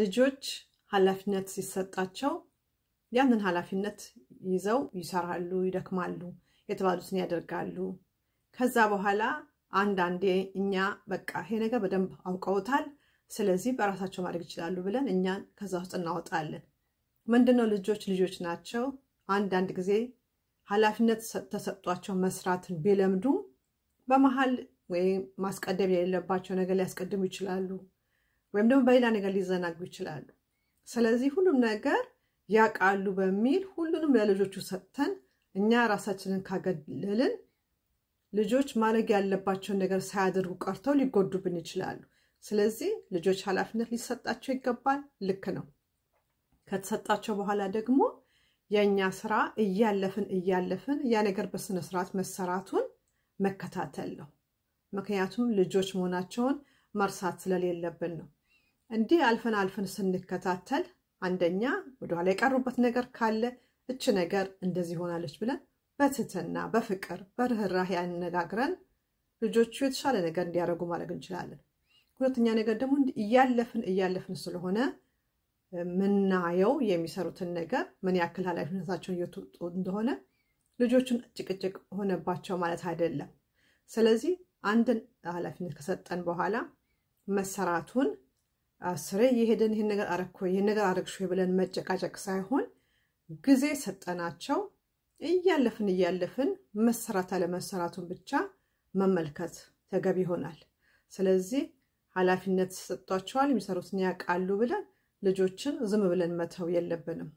ልጆች ኃላፊነት ሲሰጣቸው ያንን ኃላፊነት ይዘው ይሰራሉ፣ ይደክማሉ፣ የተባሉትን ያደርጋሉ። ከዛ በኋላ አንዳንዴ እኛ በቃ ይሄ ነገር በደንብ አውቀውታል፣ ስለዚህ በራሳቸው ማድረግ ይችላሉ ብለን እኛን ከዛ ውስጥ እናወጣለን። ምንድነው ልጆች ልጆች ናቸው። አንዳንድ ጊዜ ኃላፊነት ተሰጧቸው መስራትን ቢለምዱም በመሀል ወይም ማስቀደም የሌለባቸው ነገር ሊያስቀድሙ ይችላሉ። ወይም ደግሞ በሌላ ነገር ሊዘናጉ ይችላሉ። ስለዚህ ሁሉም ነገር ያውቃሉ በሚል ሁሉንም ለልጆቹ ሰጥተን እኛ ራሳችንን ካገለልን ልጆች ማድረግ ያለባቸውን ነገር ሳያደርጉ ቀርተው ሊጎዱብን ይችላሉ። ስለዚህ ልጆች ኃላፊነት ሊሰጣቸው ይገባል። ልክ ነው። ከተሰጣቸው በኋላ ደግሞ የእኛ ስራ እያለፍን እያለፍን ያ ነገር በስነስርዓት መሰራቱን መከታተል ነው። ምክንያቱም ልጆች መሆናቸውን መርሳት ስለሌለብን ነው። እንዲህ አልፈን አልፈን ስንከታተል አንደኛ ወደኋላ የቀሩበት ነገር ካለ እች ነገር እንደዚህ ሆናለች ብለን በትህትና በፍቅር በርህራህ ያነጋግረን ልጆቹ የተሻለ ነገር እንዲያደርጉ ማድረግ እንችላለን። ሁለተኛ ነገር ደግሞ እያለፍን እያለፍን ስለሆነ ምናየው የሚሰሩትን ነገር ምን ያክል ኃላፊነታቸውን እየተወጡ እንደሆነ ልጆቹን ጭቅጭቅ ሆነባቸው ማለት አይደለም። ስለዚህ አንድን ኃላፊነት ከሰጠን በኋላ መሰራቱን አስሬ እየሄደን ይህን ነገር አረግኮ ይህን ነገር አረግሾ ብለን መጨቃጨቅ ሳይሆን ጊዜ ሰጠናቸው። እያለፍን እያለፍን መሰራት አለመሰራቱን ብቻ መመልከት ተገቢ ይሆናል። ስለዚህ ኃላፊነት ሰጥቷቸዋል፣ የሚሰሩትን ያውቃሉ ብለን ልጆችን ዝም ብለን መተው የለብንም።